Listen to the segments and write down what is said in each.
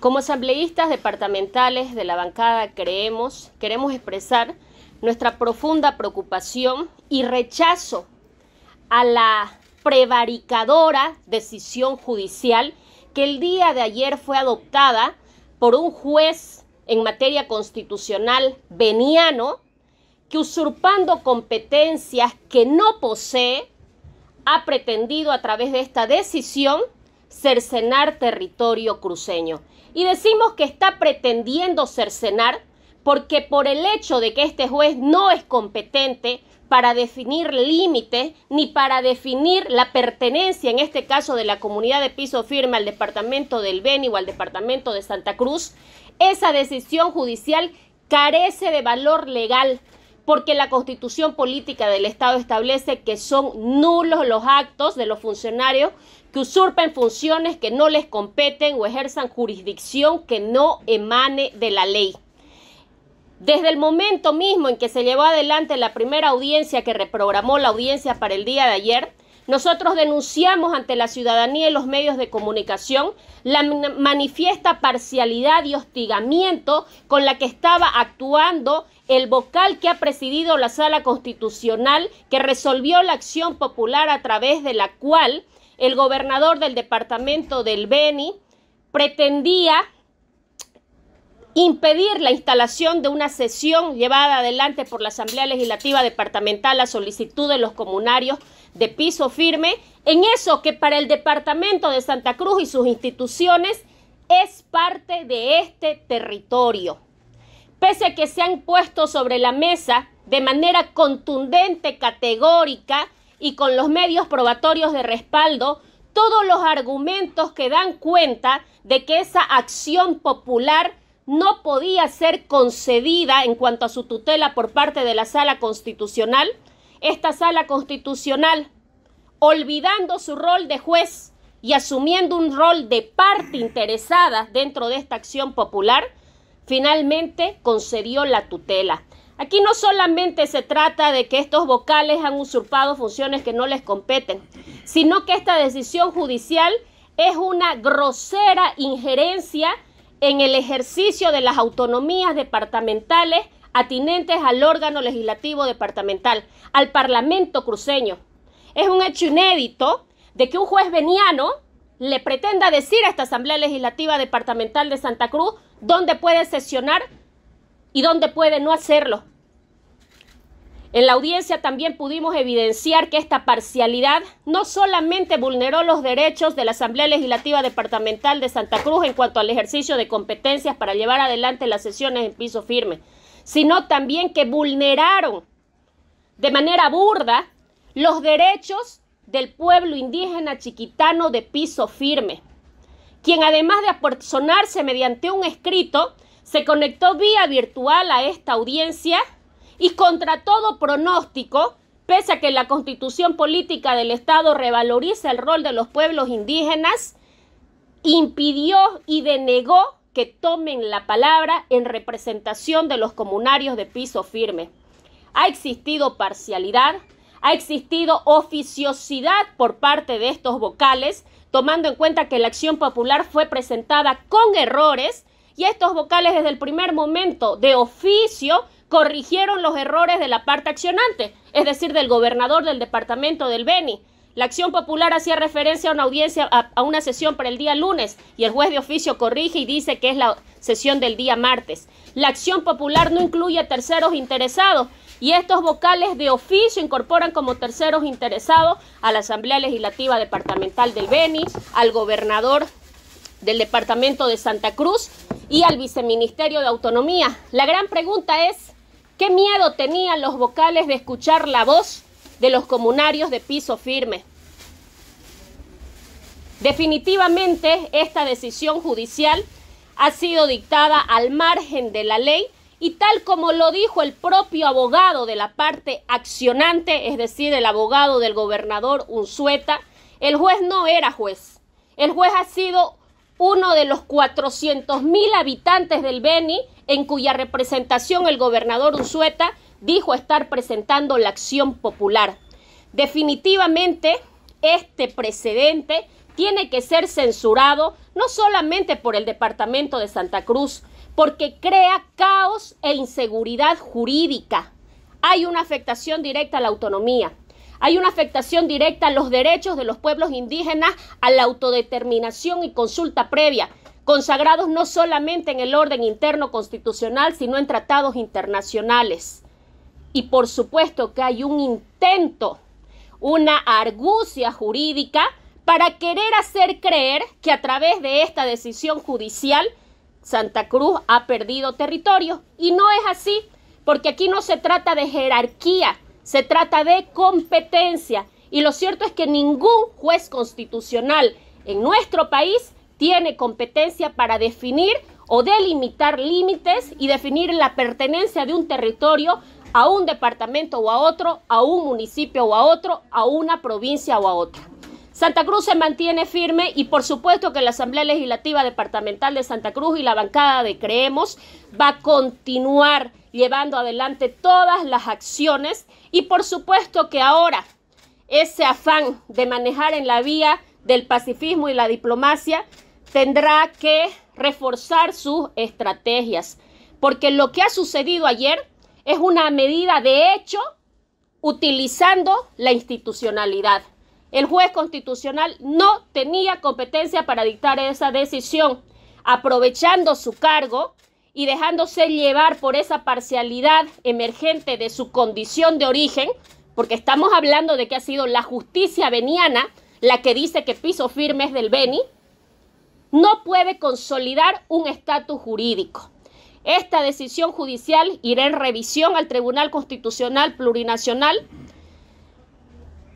Como asambleístas departamentales de la bancada creemos, queremos expresar nuestra profunda preocupación y rechazo a la prevaricadora decisión judicial que el día de ayer fue adoptada por un juez en materia constitucional veniano que usurpando competencias que no posee, ha pretendido a través de esta decisión cercenar territorio cruceño y decimos que está pretendiendo cercenar porque por el hecho de que este juez no es competente para definir límites ni para definir la pertenencia, en este caso de la comunidad de piso firme al departamento del Beni o al departamento de Santa Cruz, esa decisión judicial carece de valor legal porque la constitución política del Estado establece que son nulos los actos de los funcionarios que usurpen funciones que no les competen o ejerzan jurisdicción que no emane de la ley. Desde el momento mismo en que se llevó adelante la primera audiencia que reprogramó la audiencia para el día de ayer, nosotros denunciamos ante la ciudadanía y los medios de comunicación la manifiesta parcialidad y hostigamiento con la que estaba actuando el vocal que ha presidido la sala constitucional que resolvió la acción popular a través de la cual el gobernador del departamento del Beni pretendía impedir la instalación de una sesión llevada adelante por la Asamblea Legislativa Departamental a solicitud de los comunarios de piso firme en eso que para el Departamento de Santa Cruz y sus instituciones es parte de este territorio. Pese a que se han puesto sobre la mesa de manera contundente, categórica y con los medios probatorios de respaldo, todos los argumentos que dan cuenta de que esa acción popular no podía ser concedida en cuanto a su tutela por parte de la sala constitucional, esta sala constitucional, olvidando su rol de juez y asumiendo un rol de parte interesada dentro de esta acción popular, finalmente concedió la tutela. Aquí no solamente se trata de que estos vocales han usurpado funciones que no les competen, sino que esta decisión judicial es una grosera injerencia en el ejercicio de las autonomías departamentales atinentes al órgano legislativo departamental, al Parlamento cruceño. Es un hecho inédito de que un juez veniano le pretenda decir a esta Asamblea Legislativa Departamental de Santa Cruz dónde puede sesionar y dónde puede no hacerlo. En la audiencia también pudimos evidenciar que esta parcialidad no solamente vulneró los derechos de la Asamblea Legislativa Departamental de Santa Cruz en cuanto al ejercicio de competencias para llevar adelante las sesiones en piso firme, sino también que vulneraron de manera burda los derechos del pueblo indígena chiquitano de piso firme, quien además de apersonarse mediante un escrito, se conectó vía virtual a esta audiencia y contra todo pronóstico, pese a que la constitución política del Estado revaloriza el rol de los pueblos indígenas, impidió y denegó que tomen la palabra en representación de los comunarios de piso firme. Ha existido parcialidad, ha existido oficiosidad por parte de estos vocales, tomando en cuenta que la acción popular fue presentada con errores y estos vocales desde el primer momento de oficio corrigieron los errores de la parte accionante, es decir, del gobernador del departamento del Beni. La acción popular hacía referencia a una audiencia, a, una sesión para el día lunes y el juez de oficio corrige y dice que es la sesión del día martes. La acción popular no incluye a terceros interesados y estos vocales de oficio incorporan como terceros interesados a la Asamblea Legislativa Departamental del Beni, al gobernador del Departamento de Santa Cruz y al Viceministerio de Autonomía. La gran pregunta es, ¿Qué miedo tenían los vocales de escuchar la voz de los comunarios de piso firme? Definitivamente, esta decisión judicial ha sido dictada al margen de la ley y tal como lo dijo el propio abogado de la parte accionante, es decir, el abogado del gobernador Unzueta, el juez no era juez. El juez ha sido uno de los 400 mil habitantes del Beni, en cuya representación el gobernador Unzueta dijo estar presentando la acción popular. Definitivamente, este precedente tiene que ser censurado no solamente por el Departamento de Santa Cruz, porque crea caos e inseguridad jurídica. Hay una afectación directa a la autonomía. Hay una afectación directa a los derechos de los pueblos indígenas a la autodeterminación y consulta previa, consagrados no solamente en el orden interno constitucional, sino en tratados internacionales. Y por supuesto que hay un intento, una argucia jurídica para querer hacer creer que a través de esta decisión judicial Santa Cruz ha perdido territorio. Y no es así, porque aquí no se trata de jerarquía, se trata de competencia. Y lo cierto es que ningún juez constitucional en nuestro país tiene competencia para definir o delimitar límites y definir la pertenencia de un territorio a un departamento o a otro, a un municipio o a otro, a una provincia o a otra. Santa Cruz se mantiene firme y por supuesto que la Asamblea Legislativa Departamental de Santa Cruz y la bancada de Creemos va a continuar llevando adelante todas las acciones y por supuesto que ahora ese afán de manejar en la vía del pacifismo y la diplomacia tendrá que reforzar sus estrategias, porque lo que ha sucedido ayer es una medida de hecho utilizando la institucionalidad. El juez constitucional no tenía competencia para dictar esa decisión. Aprovechando su cargo, y dejándose llevar por esa parcialidad emergente de su condición de origen, porque estamos hablando de que ha sido la justicia veniana la que dice que piso firme es del Beni, no puede consolidar un estatus jurídico. Esta decisión judicial irá en revisión al Tribunal Constitucional Plurinacional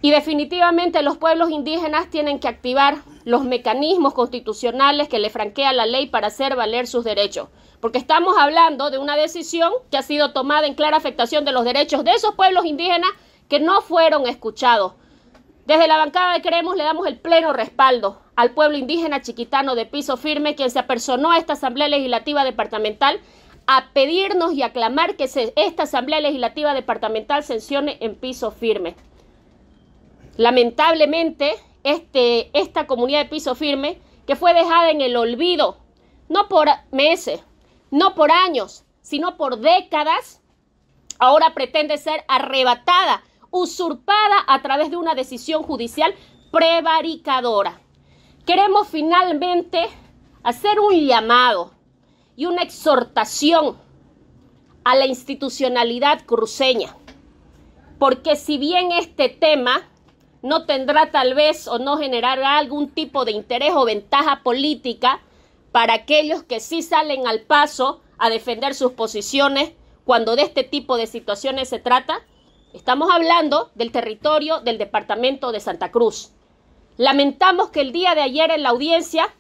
y definitivamente los pueblos indígenas tienen que activar los mecanismos constitucionales que le franquea la ley para hacer valer sus derechos. Porque estamos hablando de una decisión que ha sido tomada en clara afectación de los derechos de esos pueblos indígenas que no fueron escuchados. Desde la bancada de Queremos le damos el pleno respaldo al pueblo indígena chiquitano de piso firme, quien se apersonó a esta Asamblea Legislativa Departamental a pedirnos y a que esta Asamblea Legislativa Departamental sancione en piso firme. Lamentablemente, este, esta comunidad de piso firme que fue dejada en el olvido, no por meses, no por años, sino por décadas, ahora pretende ser arrebatada, usurpada a través de una decisión judicial prevaricadora. Queremos finalmente hacer un llamado y una exhortación a la institucionalidad cruceña, porque si bien este tema no tendrá tal vez o no generará algún tipo de interés o ventaja política para aquellos que sí salen al paso a defender sus posiciones cuando de este tipo de situaciones se trata? Estamos hablando del territorio del departamento de Santa Cruz. Lamentamos que el día de ayer en la audiencia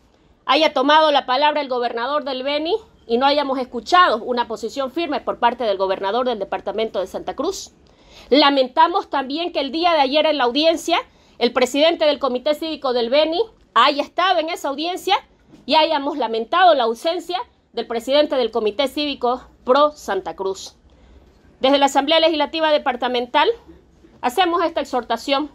haya tomado la palabra el gobernador del Beni y no hayamos escuchado una posición firme por parte del gobernador del departamento de Santa Cruz. Lamentamos también que el día de ayer en la audiencia, el presidente del Comité Cívico del Beni haya estado en esa audiencia y hayamos lamentado la ausencia del presidente del Comité Cívico Pro Santa Cruz. Desde la Asamblea Legislativa Departamental hacemos esta exhortación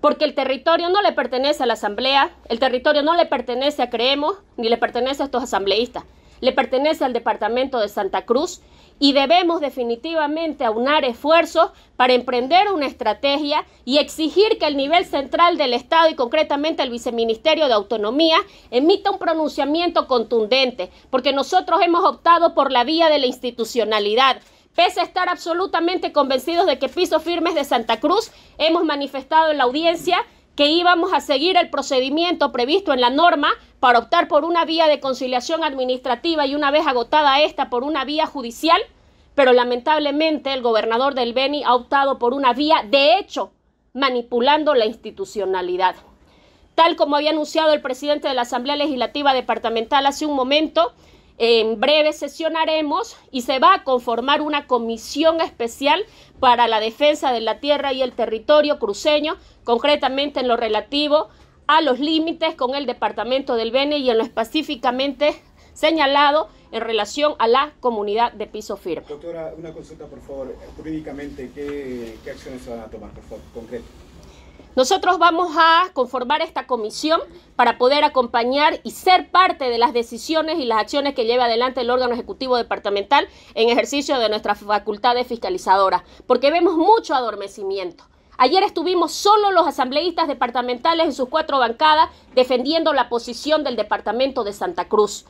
porque el territorio no le pertenece a la Asamblea, el territorio no le pertenece a Creemos, ni le pertenece a estos asambleístas, le pertenece al Departamento de Santa Cruz y debemos definitivamente aunar esfuerzos para emprender una estrategia y exigir que el nivel central del Estado y concretamente el Viceministerio de Autonomía emita un pronunciamiento contundente, porque nosotros hemos optado por la vía de la institucionalidad. Pese a estar absolutamente convencidos de que Piso Firmes de Santa Cruz hemos manifestado en la audiencia que íbamos a seguir el procedimiento previsto en la norma para optar por una vía de conciliación administrativa y una vez agotada esta por una vía judicial, pero lamentablemente el gobernador del Beni ha optado por una vía de hecho, manipulando la institucionalidad. Tal como había anunciado el presidente de la Asamblea Legislativa Departamental hace un momento, en breve sesionaremos y se va a conformar una comisión especial para la defensa de la tierra y el territorio cruceño, concretamente en lo relativo a los límites con el departamento del Bene y en lo específicamente señalado en relación a la comunidad de piso firme. Doctora, una consulta por favor, jurídicamente, ¿qué, acciones se van a tomar, por favor, concreto? Nosotros vamos a conformar esta comisión para poder acompañar y ser parte de las decisiones y las acciones que lleve adelante el órgano ejecutivo departamental en ejercicio de nuestras facultades fiscalizadoras, porque vemos mucho adormecimiento. Ayer estuvimos solo los asambleístas departamentales en sus cuatro bancadas defendiendo la posición del departamento de Santa Cruz.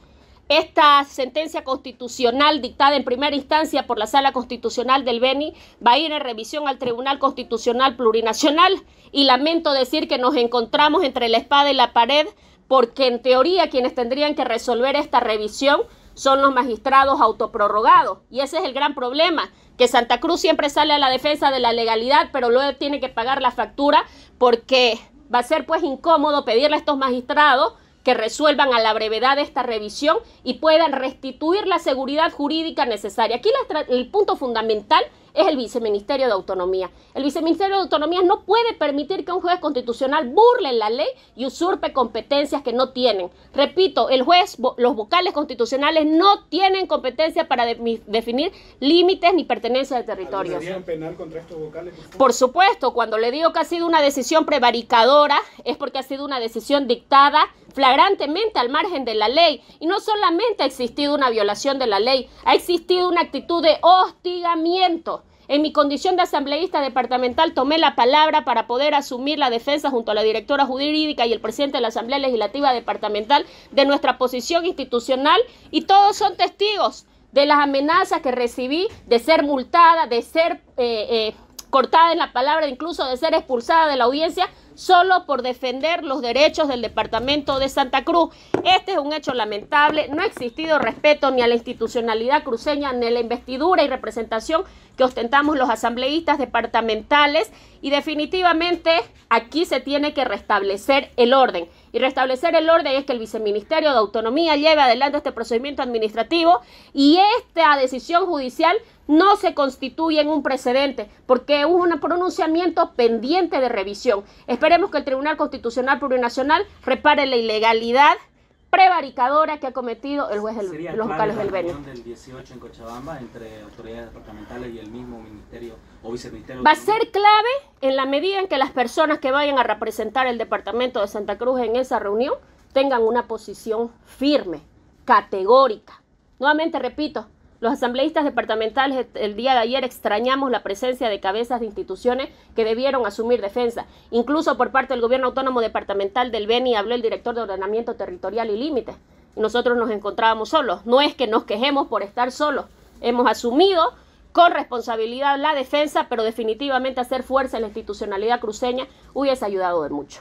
Esta sentencia constitucional dictada en primera instancia por la Sala Constitucional del Beni va a ir en revisión al Tribunal Constitucional Plurinacional y lamento decir que nos encontramos entre la espada y la pared porque en teoría quienes tendrían que resolver esta revisión son los magistrados autoprorrogados y ese es el gran problema que Santa Cruz siempre sale a la defensa de la legalidad pero luego tiene que pagar la factura porque va a ser pues incómodo pedirle a estos magistrados que resuelvan a la brevedad esta revisión y puedan restituir la seguridad jurídica necesaria. Aquí el punto fundamental es el viceministerio de autonomía. El viceministerio de autonomía no puede permitir que un juez constitucional burle la ley y usurpe competencias que no tienen. Repito, el juez, los vocales constitucionales no tienen competencia para definir límites ni pertenencia de territorios. penal contra estos vocales? por supuesto, cuando le digo que ha sido una decisión prevaricadora, es porque ha sido una decisión dictada flagrantemente al margen de la ley. Y no solamente ha existido una violación de la ley, ha existido una actitud de hostigamiento. En mi condición de asambleísta departamental tomé la palabra para poder asumir la defensa junto a la directora jurídica y el presidente de la Asamblea Legislativa Departamental de nuestra posición institucional y todos son testigos de las amenazas que recibí de ser multada, de ser eh, eh, cortada en la palabra, incluso de ser expulsada de la audiencia solo por defender los derechos del departamento de Santa Cruz. Este es un hecho lamentable. No ha existido respeto ni a la institucionalidad cruceña, ni a la investidura y representación que ostentamos los asambleístas departamentales. Y definitivamente aquí se tiene que restablecer el orden. Y restablecer el orden es que el viceministerio de Autonomía lleve adelante este procedimiento administrativo y esta decisión judicial no se constituye en un precedente porque hubo un pronunciamiento pendiente de revisión. Esperemos que el Tribunal Constitucional Plurinacional repare la ilegalidad prevaricadora que ha cometido el juez del, los vocales del Beni. del 18 en Cochabamba entre autoridades departamentales y el mismo ministerio o viceministerio? Va a ser clave en la medida en que las personas que vayan a representar el departamento de Santa Cruz en esa reunión tengan una posición firme, categórica. Nuevamente repito, los asambleístas departamentales eh, el día de ayer extrañamos la presencia de cabezas de instituciones que debieron asumir defensa. Incluso por parte del gobierno autónomo departamental del Beni habló el director de ordenamiento territorial y límites. Nosotros nos encontrábamos solos. No es que nos quejemos por estar solos. Hemos asumido con responsabilidad la defensa, pero definitivamente hacer fuerza en la institucionalidad cruceña hubiese ayudado de mucho.